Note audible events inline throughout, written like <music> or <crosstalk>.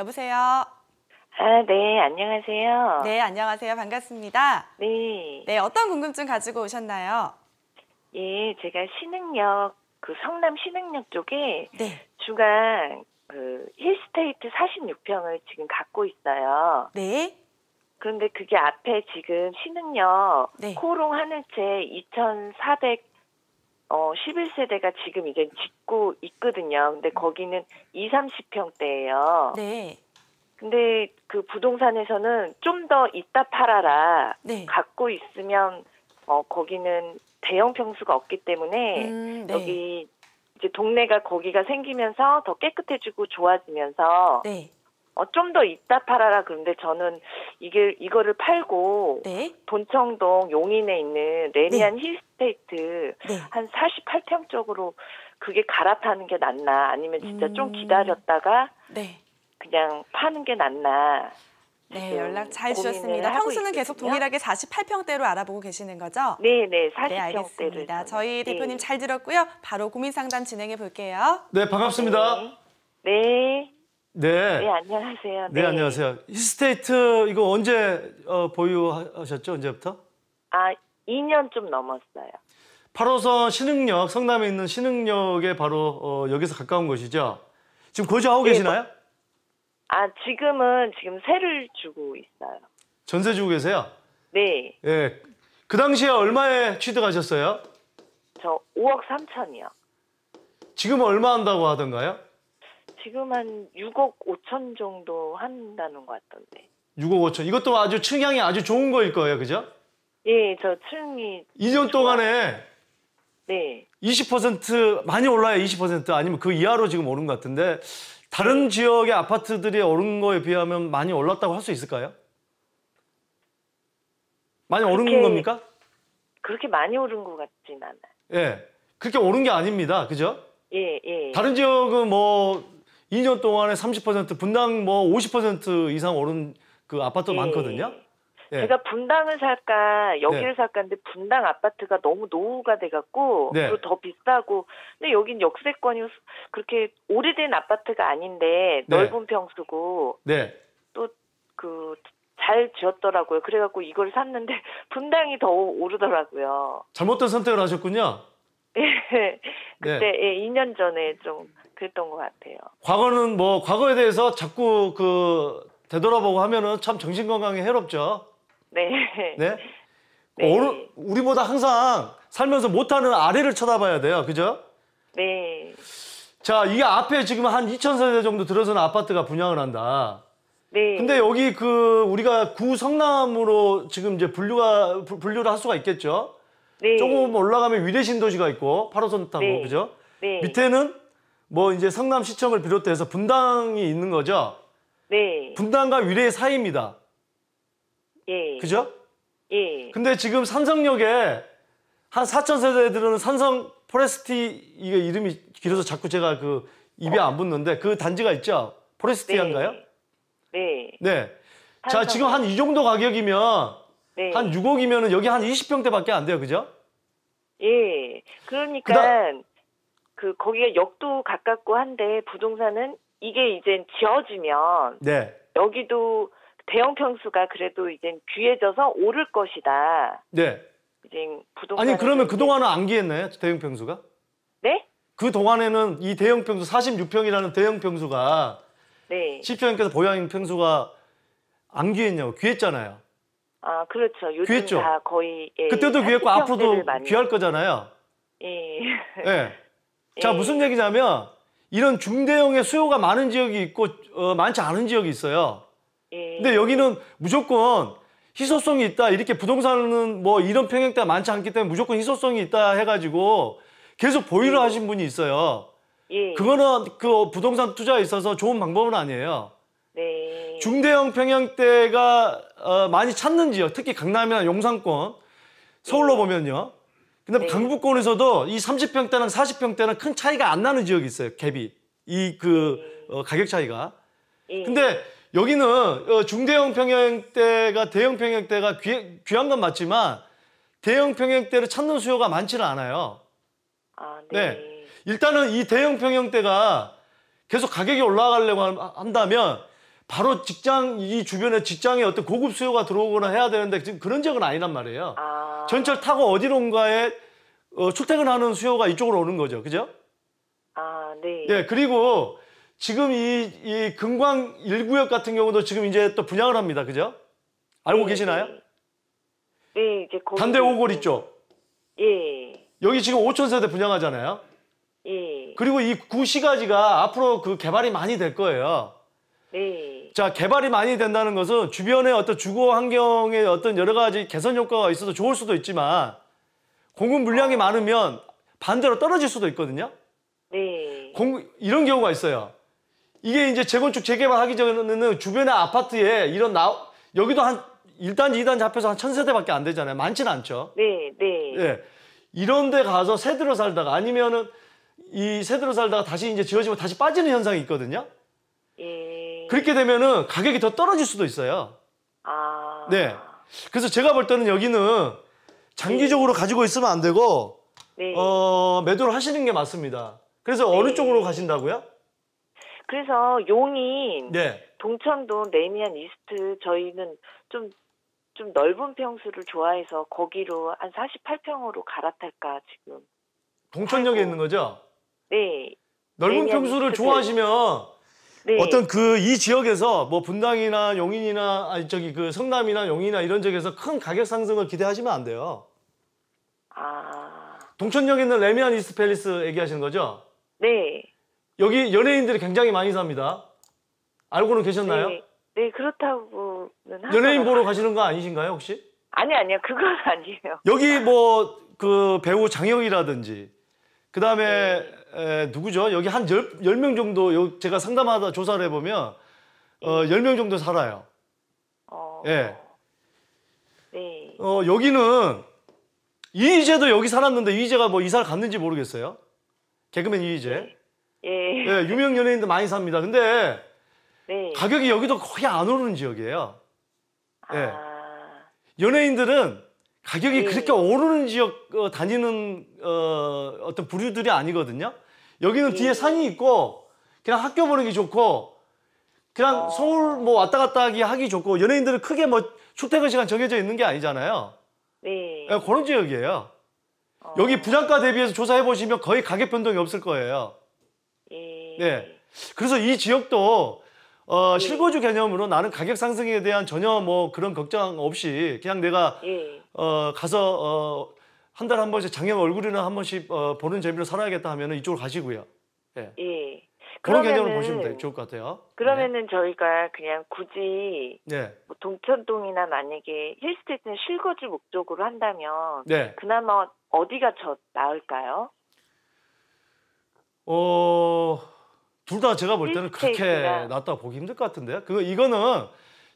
여보세요. 아, 네, 안녕하세요. 네, 안녕하세요. 반갑습니다. 네. 네, 어떤 궁금증 가지고 오셨나요? 예, 제가 신흥역, 그 성남 신흥역 쪽에 네. 주간 그 힐스테이트 46평을 지금 갖고 있어요. 네. 그런데 그게 앞에 지금 신흥역 네. 코롱 하늘채 어 11세대가 지금 이제 짓고 있거든요. 근데 거기는 2, 30평대예요. 네. 근데 그 부동산에서는 좀 더 있다 팔아라. 네. 갖고 있으면 어 거기는 대형 평수가 없기 때문에 음, 네. 여기 이제 동네가 거기가 생기면서 더 깨끗해지고 좋아지면서 네. 어, 좀더 이따 팔아라 그런데 저는 이게 이거를 팔고 네. 본청동 용인에 있는 레니안 네. 힐스테이트 네. 한 48평 쪽으로 그게 갈아타는 게 낫나 아니면 진짜 음... 좀 기다렸다가 네. 그냥 파는 게 낫나 네, 연락 잘 주셨습니다. 평수는 계속 동일하게 48평대로 알아보고 계시는 거죠? 네, 네, 4 8평대를 네, 저희 네. 대표님 잘 들었고요. 바로 고민 상담 진행해 볼게요. 네, 반갑습니다. 네. 네. 네. 네, 안녕하세요. 네, 네. 안녕하세요. 히스테이트 이거 언제 어, 보유하셨죠? 언제부터? 아, 2년 좀 넘었어요. 8호선 신흥역, 성남에 있는 신흥역에 바로 어, 여기서 가까운 곳이죠? 지금 거주하고 네, 뭐 계시나요? 아, 지금은 지금 세를 주고 있어요. 전세 주고 계세요? 네. 예. 그 당시에 얼마에 취득하셨어요? 저 5억 3천이요. 지금 얼마 한다고 하던가요? 지금 한 6억 5천 정도 한다는 것 같던데. 6억 5천. 이것도 아주 측량이 아주 좋은 거일 거예요, 그죠? 예, 저 층이 2년 동안에 네. 20% 많이 올라요, 20% 아니면 그 이하로 지금 오른 것 같은데 다른 네. 지역의 아파트들이 오른 거에 비하면 많이 올랐다고 할 수 있을까요? 많이 그렇게, 오른 겁니까? 그렇게 많이 오른 것 같진 않아요. 예. 그렇게 오른 게 아닙니다. 그죠? 예, 예. 다른 지역은 뭐 2년 동안에 30% 분당 뭐 50% 이상 오른 그 아파트 네. 예. 많거든요. 네. 제가 분당을 살까 여기를 네. 살까인데 분당 아파트가 너무 노후가 돼갖고 네. 더 비싸고 근데 여긴 역세권이 그렇게 오래된 아파트가 아닌데 네. 넓은 평수고 네. 또 그 잘 지었더라고요. 그래갖고 이걸 샀는데 <laughs> 분당이 더 오르더라고요. 잘못된 선택을 하셨군요. 예. 네. 그때 예, 2년 전에 좀 그랬던 것 같아요. 과거는 뭐 과거에 대해서 자꾸 그 되돌아보고 하면은 참 정신 건강에 해롭죠. 네. 네. <laughs> 네. 어 우리보다 항상 살면서 못하는 아래를 쳐다봐야 돼요. 그죠? 네. 자, 이게 앞에 지금 한 2,000세대 정도 들어서는 아파트가 분양을 한다. 네. 근데 여기 그 우리가 구 성남으로 지금 이제 분류가 분류를 할 수가 있겠죠. 네. 조금 올라가면 위례 신도시가 있고 8호선 타고 네. 그죠? 네. 밑에는 뭐 이제 성남시청을 비롯해서 분당이 있는 거죠? 네. 분당과 위례의 사이입니다. 예. 그죠? 예. 근데 지금 산성역에 한 4천 세대들은 산성 포레스티 이게 이름이 길어서 자꾸 제가 그 입에 안 붙는데 그 단지가 있죠? 포레스티안가요? 네. 네. 네. 자, 지금 한 이 정도 가격이면 네. 한 6억이면 여기 한 20평대밖에 안 돼요. 그죠? 예. 그러니까 그다... 그 거기가 역도 가깝고 한데 부동산은 이게 이제 지어지면 네. 여기도 대형 평수가 그래도 이제 귀해져서 오를 것이다. 네. 이제 부동산 아니 그러면 그 동안은 안 귀했나요 대형 평수가? 네? 그 동안에는 이 대형 평수 46평이라는 대형 평수가 네. 시청님께서 보양인 평수가 안 귀했냐고 귀했잖아요. 아 그렇죠. 요즘 귀했죠? 다 거의 예, 그때도 귀했고 앞으로도 많이... 귀할 거잖아요. 예. 예. <laughs> 자, 예. 무슨 얘기냐면 이런 중대형의 수요가 많은 지역이 있고 어, 많지 않은 지역이 있어요. 예. 근데 여기는 무조건 희소성이 있다. 이렇게 부동산은 뭐 이런 평행대가 많지 않기 때문에 무조건 희소성이 있다 해가지고 계속 보유를 예. 하신 분이 있어요. 예. 그거는 그 부동산 투자에 있어서 좋은 방법은 아니에요. 네. 중대형 평양대가 어, 많이 찾는 지역, 특히 강남이나 용산권, 서울로 예. 보면요. 근데 네. 강북권에서도 이 30평대랑 40평대랑 큰 차이가 안 나는 지역이 있어요. 갭이. 이그 어, 가격 차이가. 네. 근데 여기는 어, 중대형 평형대가 대형 평형대가 귀, 귀한 건 맞지만 대형 평형대를 찾는 수요가 많지는 않아요. 아, 네. 네. 일단은 이 대형 평형대가 계속 가격이 올라가려고 한다면 바로 직장 이 주변에 직장에 어떤 고급 수요가 들어오거나 해야 되는데 지금 그런 적은 아니란 말이에요. 아. 전철 타고 어디론가에 어, 출퇴근하는 수요가 이쪽으로 오는 거죠. 그죠? 아, 네. 예, 그리고 지금 이, 이 금광 1구역 같은 경우도 지금 이제 또 분양을 합니다. 그죠? 알고 네, 계시나요? 네, 네 이제 거기 단대 오골 쪽. 예. 여기 지금 5천 세대 분양하잖아요. 예. 그리고 이 구시가지가 앞으로 그 개발이 많이 될 거예요. 네. 자 개발이 많이 된다는 것은 주변의 어떤 주거 환경의 어떤 여러 가지 개선 효과가 있어서 좋을 수도 있지만 공급 물량이 많으면 반대로 떨어질 수도 있거든요. 네. 공, 이런 경우가 있어요. 이게 이제 재건축 재개발하기 전에는 주변의 아파트에 이런 나 여기도 한 1단지, 2단지 잡혀서 한1 0 0 0세대밖에안 되잖아요. 많지는 않죠. 네, 네. 예. 이런 데 가서 세대로 살다가 아니면은 이 세대로 살다가 다시 이제 지어지면 다시 빠지는 현상이 있거든요. 예. 그렇게 되면은 가격이 더 떨어질 수도 있어요. 아. 네. 그래서 제가 볼 때는 여기는 장기적으로 네. 가지고 있으면 안 되고 네. 어, 매도를 하시는 게 맞습니다. 그래서 네. 어느 쪽으로 가신다고요? 그래서 용인, 네. 동천동, 레미안 이스트 저희는 좀 좀 넓은 평수를 좋아해서 거기로 한 48평으로 갈아탈까 지금. 동천역에 있는 거죠? 네. 넓은 평수를 좋아하시면 네. 네. 어떤 그 이 지역에서 뭐 분당이나 용인이나 아니 저기 그 성남이나 용인이나 이런 지역에서 큰 가격 상승을 기대하시면 안 돼요. 아. 동천역에 있는 레미안 이스펠리스 얘기하시는 거죠? 네. 여기 연예인들이 굉장히 많이 삽니다. 알고는 계셨나요? 네, 네 그렇다고는 연예인 보러 가시는 거 아니신가요 혹시? 아니 아니요 그건 <laughs> 아니에요. 여기 뭐 그 배우 장혁이라든지 그 다음에 네. 누구죠? 여기 한1 0명 정도 요 제가 상담하다 조사를 해보면 어, 0명 정도 살아요. 어. 예. 네. 어, 여기는 이희재도 여기 살았는데 이희재가 뭐 이사를 갔는지 모르겠어요. 개그맨 이희재. 네. 예. 예, 유명 연예인들 많이 삽니다. 근데 네. 가격이 여기도 거의 안 오르는 지역이에요. 아... 예. 연예인들은 가격이 네. 그렇게 오르는 지역 어, 다니는 어, 어떤 부류들이 아니거든요. 여기는 네. 뒤에 산이 있고 그냥 학교 보내기 좋고 그냥 어... 서울 뭐 왔다 갔다 하기 하기 좋고 연예인들은 크게 뭐 출퇴근 시간 정해져 있는 게 아니잖아요. 네. 예, 그런 지역이에요. 어. 여기 분양가 대비해서 조사해 보시면 거의 가격 변동이 없을 거예요. 네. 그래서 이 지역도 어, 예. 실거주 개념으로 나는 가격 상승에 대한 전혀 뭐 그런 걱정 없이 그냥 내가 예. 어, 가서 어, 한 달에 한 번씩 작년 얼굴이나 한 번씩 어, 보는 재미로 살아야겠다 하면 이쪽으로 가시고요. 예. 예. 그런 개념을 보시면 돼, 좋을 것 같아요. 그러면은 네. 저희가 그냥 굳이 네. 뭐 동천동이나 만약에 힐스테이트는 실거주 목적으로 한다면 네. 그나마 어디가 저 나을까요? 어... 둘다 제가 볼 때는 그렇게 있 낫다 보기 힘들 것 같은데요. 그거 이거는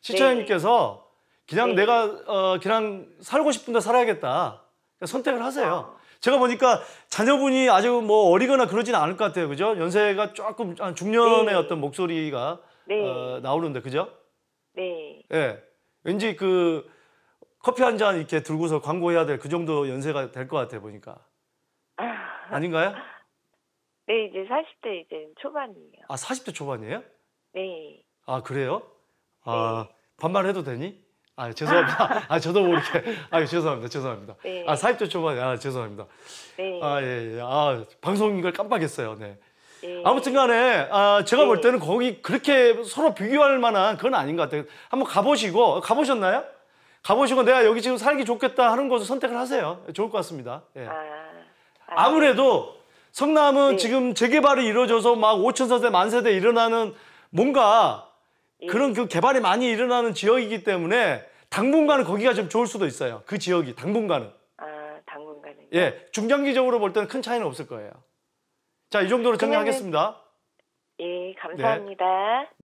시청자님께서 네. 그냥 네. 내가 어 그냥 살고 싶은데 살아야겠다 그러니까 선택을 하세요. 아. 제가 보니까 자녀분이 아주 뭐 어리거나 그러진 않을 것 같아요, 그죠? 연세가 조금 중년의 네. 어떤 목소리가 어, 나오는데, 그죠? 네. 예. 왠지 그 커피 한 잔 이렇게 들고서 광고해야 될 그 정도 연세가 될 것 같아 보니까. 아. 아닌가요? 네, 이제 40대 이제 초반이에요. 아, 40대 초반이에요? 네. 아, 그래요? 아, 네. 반말 해도 되니? 아, 죄송합니다. <laughs> 아, 저도 모르게. 뭐 아, 죄송합니다. 죄송합니다. 네. 아, 40대 초반 아, 죄송합니다. 네. 아, 예, 예. 아, 방송인 걸 깜빡했어요. 네. 네. 아무튼 간에, 아, 제가 볼 네. 때는 거기 그렇게 서로 비교할 만한 그건 아닌 것 같아요. 한번 가보시고, 가보셨나요? 가보시고 내가 여기 지금 살기 좋겠다 하는 것을 선택을 하세요. 좋을 것 같습니다. 예. 아, 아. 아무래도 성남은 네. 지금 재개발이 이루어져서 막 5천 세대 만 세대 일어나는 뭔가 예. 그런 그 개발이 많이 일어나는 지역이기 때문에 당분간은 거기가 좀 좋을 수도 있어요. 그 지역이 당분간은. 아 당분간은. 예 중장기적으로 볼 때는 큰 차이는 없을 거예요. 자이 정도로 아, 정리하겠습니다. 예 감사합니다. 네.